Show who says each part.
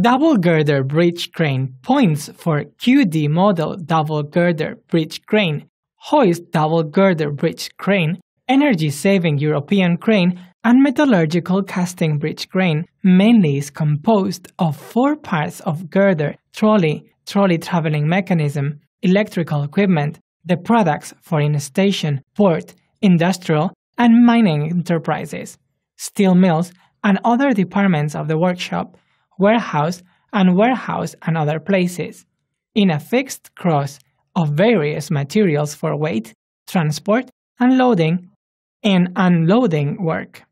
Speaker 1: Double-girder bridge crane points for QD model double-girder
Speaker 2: bridge crane, hoist double-girder bridge crane, energy-saving European crane, and metallurgical casting bridge crane mainly is composed of four parts of girder, trolley, trolley traveling mechanism, electrical equipment, the products for in station, port, industrial, and mining enterprises, steel mills, and other departments of the workshop – warehouse, and warehouse and other places, in a fixed cross of
Speaker 1: various materials for weight, transport, and loading and unloading work.